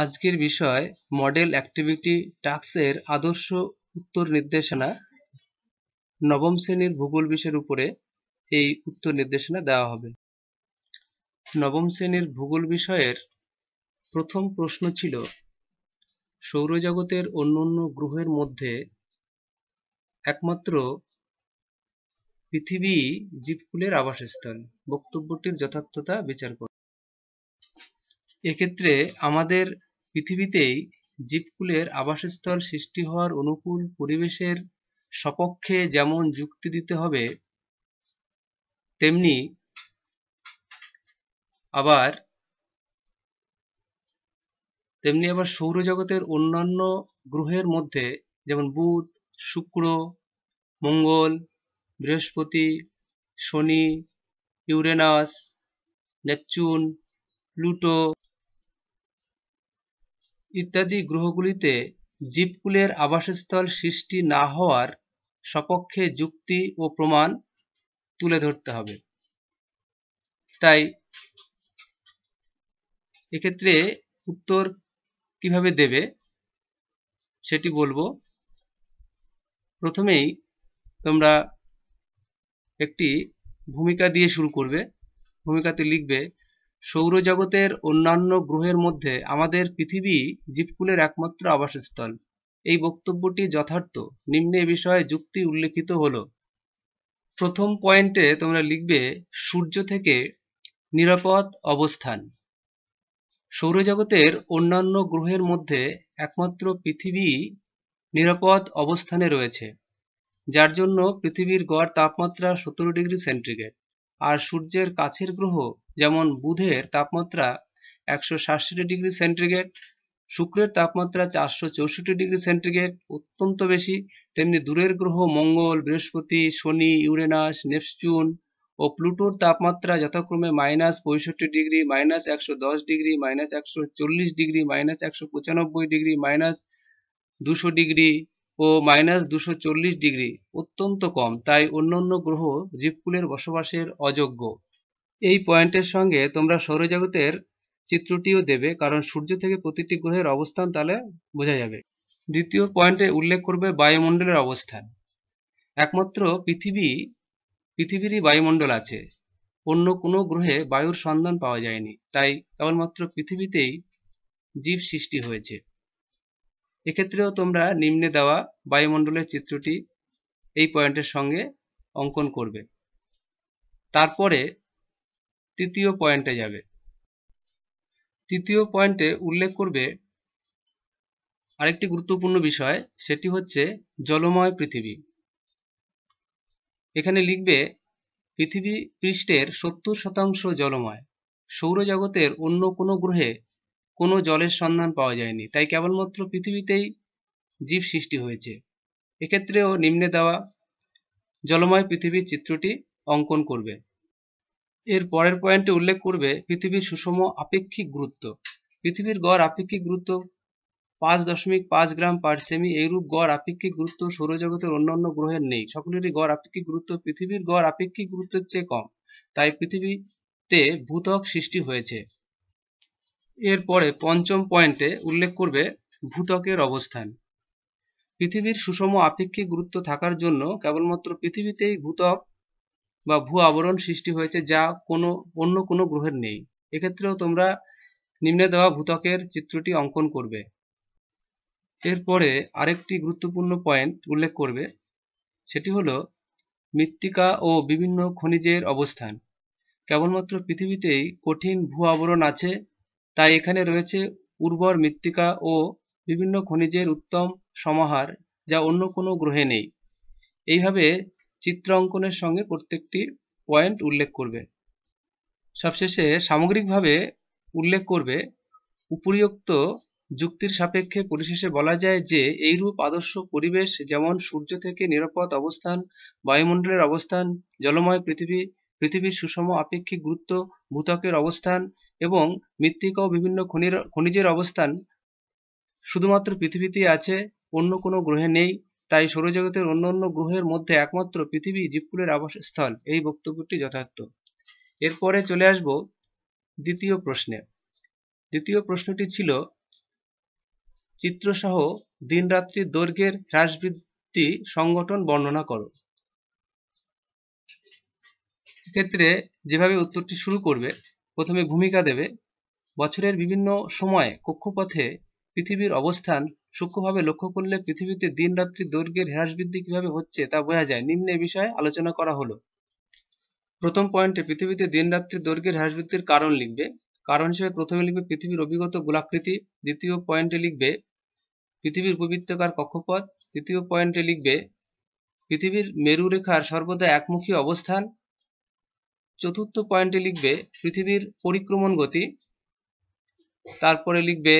আজকের বিষয় model activity টাস্কের আদর্শ উত্তর নির্দেশনা নবম শ্রেণীর ভূগোল বিষয়ের উপরে এই উত্তর নির্দেশনা দেওয়া হবে নবম শ্রেণীর ভূগোল বিষয়ের প্রথম প্রশ্ন ছিল সৌরজগতের অন্য অন্য গ্রহের মধ্যে একমাত্র পৃথিবী জীবকুলের আবাসস্থল বক্তব্যটির যথার্থতা বিচার কর এক্ষেত্রে আমাদের পৃথিবীতেই জীবকুলের আবাসস্থল সৃষ্টি হওয়ার অনুকূল পরিবেশের সপক্ষে যেমন যুক্তি দিতে হবে তেমনি আবার তেমনি আবার সৌরজগতের অন্যান্য গ্রহের মধ্যে যেমন বুধ শুক্র মঙ্গল বৃহস্পতি শনি ইউরেনাস নেপচুন প্লুটো ইত্যাদি গ্রহগুলিতে জীবকুলের আবাসস্থল সৃষ্টি না হওয়ার সপক্ষে যুক্তি ও প্রমাণ তুলে ধরতে হবে তাই এক্ষেত্রে উত্তর কিভাবে দেবে সেটি বলবো প্রথমেই তোমরা একটি ভূমিকা দিয়ে শুরু করবে ভূমিকাতে লিখবে সৌরজগতের অন্যান্য গ্রহের মধ্যে আমাদের পৃথিবী জীবকুলের একমাত্র আবাসস্থল এই বক্তব্যটি যথার্থ নিম্নে বিষয়ে যুক্তি উল্লেখিত হল প্রথম পয়েন্টে তোমরা লিখবে সূর্য থেকে নিরাপদ অবস্থান সৌরজগতের অন্যান্য গ্রহের মধ্যে একমাত্র পৃথিবী নিরাপদ অবস্থানে রয়েছে যার জন্য পৃথিবীর গড় তাপমাত্রা সতেরো ডিগ্রি সেন্টিগ্রেড আর সূর্যের কাছের গ্রহ যেমন বুধের তাপমাত্রা একশো সাতষট্টি ডিগ্রি সেন্টিগ্রেড শুক্রের তাপমাত্রা চারশো চৌষট্টি ডিগ্রি সেন্টিগ্রেড অত্যন্ত বেশি তেমনি দূরের গ্রহ মঙ্গল বৃহস্পতি শনি ইউরেনাস নেপচুন ও প্লুটোর তাপমাত্রা যথাক্রমে মাইনাস পঁয়ষট্টি ডিগ্রি মাইনাস একশো দশ ডিগ্রি মাইনাস একশো চল্লিশ ডিগ্রি মাইনাস একশো পঁচানব্বই ডিগ্রি মাইনাস দুশো ডিগ্রি ও মাইনাস দুশো চল্লিশ ডিগ্রি অত্যন্ত কম তাই অন্যান্য গ্রহ জীবকুলের বসবাসের অযোগ্য এই পয়েন্টের সঙ্গে তোমরা সৌরজগতের চিত্রটিও দেবে কারণ সূর্য থেকে প্রতিটি গ্রহের অবস্থান তাহলে বোঝা যাবে দ্বিতীয় পয়েন্টে উল্লেখ করবে বায়ুমণ্ডলের অবস্থান একমাত্র পৃথিবী পৃথিবীরই বায়ুমণ্ডল আছে অন্য কোনো গ্রহে বায়ুর সন্ধান পাওয়া যায়নি তাই কেবলমাত্র পৃথিবীতেই জীব সৃষ্টি হয়েছে এক্ষেত্রেও তোমরা নিম্নে দেওয়া বায়ুমণ্ডলের চিত্রটি এই পয়েন্টের সঙ্গে অঙ্কন করবে তারপরে তৃতীয় পয়েন্টে যাবে তৃতীয় পয়েন্টে উল্লেখ করবে আরেকটি গুরুত্বপূর্ণ বিষয় সেটি হচ্ছে জলময় পৃথিবী এখানে লিখবে পৃথিবী পৃষ্ঠের সত্তর শতাংশ জলময় সৌরজগতের অন্য কোনো গ্রহে কোনো জলের সন্ধান পাওয়া যায়নি তাই কেবলমাত্র পৃথিবীতেই জীব সৃষ্টি হয়েছে এক্ষেত্রেও নিম্নে দেওয়া জলময় পৃথিবীর চিত্রটি অঙ্কন করবে এর পরের পয়েন্টে উল্লেখ করবে পৃথিবীর সুষম আপেক্ষিক গুরুত্ব পৃথিবীর গড় আপেক্ষিক গুরুত্ব পাঁচ দশমিক পাঁচ গ্রাম পার সেমি এইরূপ গড় আপেক্ষিক গুরুত্ব সৌরজগতের অন্যান্য গ্রহের নেই সকলেরই গড় আপেক্ষিক গুরুত্ব পৃথিবীর গড় আপেক্ষিক গুরুত্বের চেয়ে কম তাই পৃথিবীতে ভূতক সৃষ্টি হয়েছে এরপরে পঞ্চম পয়েন্টে উল্লেখ করবে ভূতকের অবস্থান পৃথিবীর সুষম আপেক্ষিক গুরুত্ব থাকার জন্য কেবলমাত্র পৃথিবীতেই ভূতক বা ভূ আবরণ সৃষ্টি হয়েছে যা কোনো অন্য কোনো গ্রহের নেই এক্ষেত্রেও তোমরা নিম্নে দেওয়া ভূতকের চিত্রটি অঙ্কন করবে এরপরে আরেকটি গুরুত্বপূর্ণ পয়েন্ট উল্লেখ করবে সেটি হলো মৃত্তিকা ও বিভিন্ন খনিজের অবস্থান কেবলমাত্র পৃথিবীতেই কঠিন ভূ আবরণ আছে তাই এখানে রয়েছে উর্বর মৃত্তিকা ও বিভিন্ন খনিজের উত্তম সমাহার যা অন্য কোনো গ্রহে নেই এইভাবে চিত্র অঙ্কনের সঙ্গে প্রত্যেকটি পয়েন্ট উল্লেখ করবে সবশেষে সামগ্রিকভাবে উল্লেখ করবে উপরিউক্ত যুক্তির সাপেক্ষে পরিশেষে বলা যায় যে এইরূপ আদর্শ পরিবেশ যেমন সূর্য থেকে নিরাপদ অবস্থান বায়ুমণ্ডলের অবস্থান জলময় পৃথিবী পৃথিবীর সুষম আপেক্ষিক গুরুত্ব ভূতকের অবস্থান এবং মৃত্তিকা ও বিভিন্ন খনির খনিজের অবস্থান শুধুমাত্র পৃথিবীতেই আছে অন্য কোনো গ্রহে নেই তাই সৌরজগতের অন্য অন্য গ্রহের মধ্যে একমাত্র পৃথিবী জীবকুলের আবাসস্থল এই বক্তব্যটি যথার্থ এরপরে চলে আসব দ্বিতীয় প্রশ্নে দ্বিতীয় প্রশ্নটি ছিল চিত্রসহ দিনরাত্রির দৈর্ঘ্যের হ্রাসবৃদ্ধি সংগঠন বর্ণনা করো ক্ষেত্রে যেভাবে উত্তরটি শুরু করবে প্রথমে ভূমিকা দেবে বছরের বিভিন্ন সময়ে কক্ষপথে পৃথিবীর অবস্থান সূক্ষ্মভাবে লক্ষ্য করলে পৃথিবীতে দিনরাত্রি দৈর্ঘ্যের হ্রাস বৃদ্ধি কিভাবে হচ্ছে তা বোঝা যায় নিম্নে বিষয়ে আলোচনা করা হলো প্রথম পয়েন্টে পৃথিবীতে দিন রাত্রি দৈর্ঘ্যের হ্রাস বৃদ্ধির কারণ লিখবে কারণ হিসেবে প্রথমে লিখবে পৃথিবীর অভিগত গোলাকৃতি দ্বিতীয় পয়েন্টে লিখবে পৃথিবীর উপবৃত্তকার কক্ষপথ তৃতীয় পয়েন্টে লিখবে পৃথিবীর মেরু রেখার সর্বদা একমুখী অবস্থান চতুর্থ পয়েন্টে লিখবে পৃথিবীর পরিক্রমণ গতি তারপরে লিখবে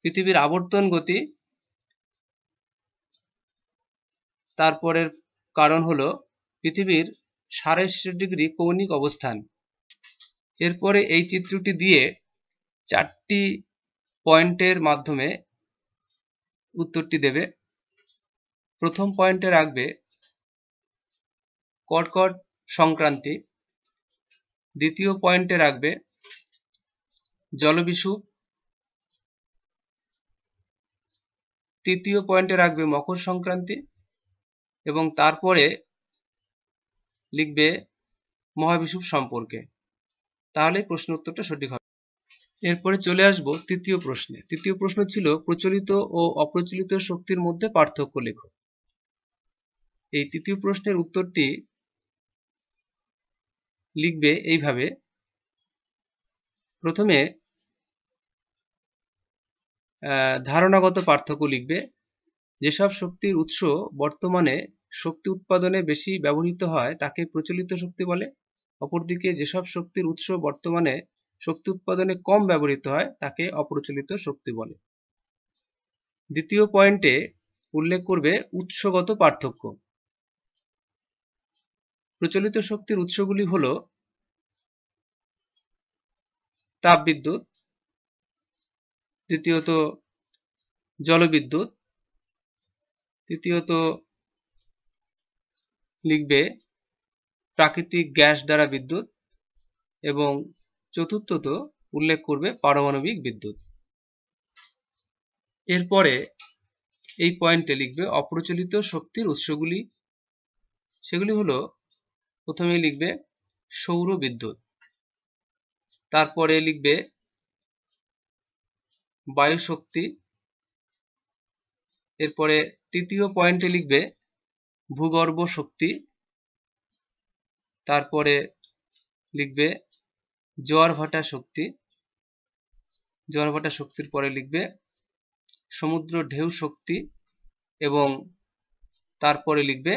পৃথিবীর আবর্তন গতি তারপরের কারণ হলো পৃথিবীর সাড়ে ডিগ্রি কৌণিক অবস্থান এরপরে এই চিত্রটি দিয়ে চারটি পয়েন্টের মাধ্যমে উত্তরটি দেবে প্রথম পয়েন্টে রাখবে কর্কট সংক্রান্তি দ্বিতীয় পয়েন্টে রাখবে জলবিষু তৃতীয় পয়েন্টে রাখবে মকর সংক্রান্তি এবং তারপরে লিখবে মহাবিষুব সম্পর্কে তাহলে প্রশ্ন উত্তরটা সঠিক হবে এরপরে চলে আসব তৃতীয় প্রশ্নে তৃতীয় প্রশ্ন ছিল প্রচলিত ও অপ্রচলিত শক্তির মধ্যে পার্থক্য লেখ এই তৃতীয় প্রশ্নের উত্তরটি লিখবে এইভাবে প্রথমে ধারণাগত পার্থক্য লিখবে যেসব শক্তির উৎস বর্তমানে শক্তি উৎপাদনে বেশি ব্যবহৃত হয় তাকে প্রচলিত শক্তি বলে অপরদিকে যেসব শক্তির উৎস বর্তমানে শক্তি উৎপাদনে কম ব্যবহৃত হয় তাকে অপ্রচলিত শক্তি বলে দ্বিতীয় পয়েন্টে উল্লেখ করবে উৎসগত পার্থক্য প্রচলিত শক্তির উৎসগুলি হল তাপবিদ্যুৎ দ্বিতীয়ত জলবিদ্যুৎ তৃতীয়ত লিখবে প্রাকৃতিক গ্যাস দ্বারা বিদ্যুৎ এবং চতুর্থত উল্লেখ করবে পারমাণবিক বিদ্যুৎ এরপরে এই পয়েন্টে লিখবে অপ্রচলিত শক্তির উৎসগুলি সেগুলি হলো প্রথমে লিখবে সৌর বিদ্যুৎ তারপরে লিখবে বায়ু শক্তি এরপরে তৃতীয় পয়েন্টে লিখবে ভূগর্ভ শক্তি তারপরে লিখবে জোয়ার ভাটা শক্তি জোয়ার ভাটা শক্তির পরে লিখবে সমুদ্র ঢেউ শক্তি এবং তারপরে লিখবে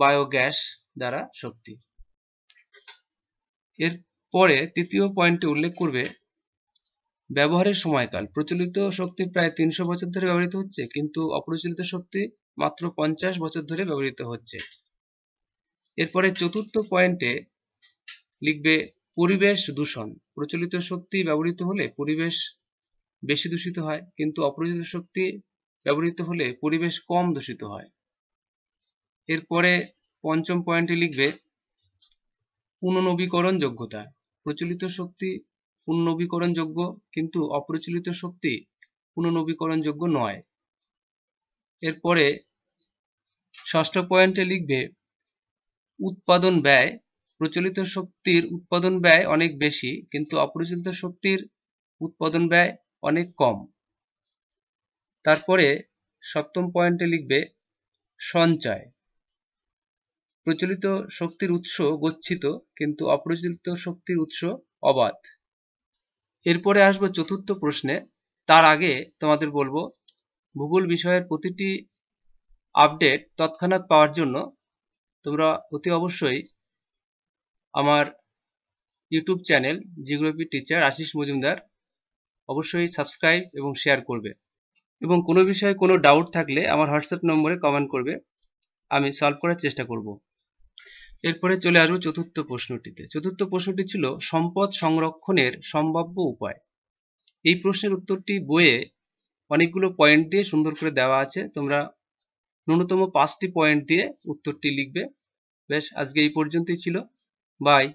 বায়োগ্যাস দ্বারা শক্তি এর পরে তৃতীয় পয়েন্টে উল্লেখ করবে ব্যবহারের সময়কাল প্রচলিত শক্তি প্রায় তিনশো বছর ধরে ব্যবহৃত হচ্ছে কিন্তু অপ্রচলিত শক্তি মাত্র পঞ্চাশ বছর ধরে ব্যবহৃত হচ্ছে এরপরে চতুর্থ পয়েন্টে লিখবে পরিবেশ দূষণ প্রচলিত শক্তি ব্যবহৃত হলে পরিবেশ বেশি দূষিত হয় কিন্তু অপ্রচলিত শক্তি ব্যবহৃত হলে পরিবেশ কম দূষিত হয় এরপরে পঞ্চম পয়েন্টে লিখবে পুনর্নবীকরণ যোগ্যতা প্রচলিত শক্তি পুনর্নবীকরণ যোগ্য কিন্তু অপ্রচলিত শক্তি পুনর্নবীকরণ যোগ্য নয় এরপরে ষষ্ঠ পয়েন্টে লিখবে উৎপাদন ব্যয় প্রচলিত শক্তির উৎপাদন ব্যয় অনেক বেশি কিন্তু অপ্রচলিত শক্তির উৎপাদন ব্যয় অনেক কম তারপরে সপ্তম পয়েন্টে লিখবে সঞ্চয় প্রচলিত শক্তির উৎস গচ্ছিত কিন্তু অপ্রচলিত শক্তির উৎস অবাধ এরপরে আসবো চতুর্থ প্রশ্নে তার আগে তোমাদের বলবো ভূগোল বিষয়ের প্রতিটি আপডেট তৎক্ষণাৎ পাওয়ার জন্য তোমরা অতি অবশ্যই আমার YouTube channel geography teacher Ashish Majumdar অবশ্যই সাবস্ক্রাইব এবং শেয়ার করবে এবং কোনো বিষয়ে কোনো ডাউট থাকলে আমার হোয়াটসঅ্যাপ নম্বরে কমেন্ট করবে আমি সলভ করার চেষ্টা করব এরপরে চলে আসবো চতুর্থ প্রশ্নটিতে চতুর্থ প্রশ্নটি ছিল সম্পদ সংরক্ষণের সম্ভাব্য উপায় এই প্রশ্নের উত্তরটি বইয়ে অনেকগুলো পয়েন্ট দিয়ে সুন্দর করে দেওয়া আছে তোমরা ন্যূনতম পাঁচটি পয়েন্ট দিয়ে উত্তরটি লিখবে বেশ আজকে এই পর্যন্তই ছিল বাই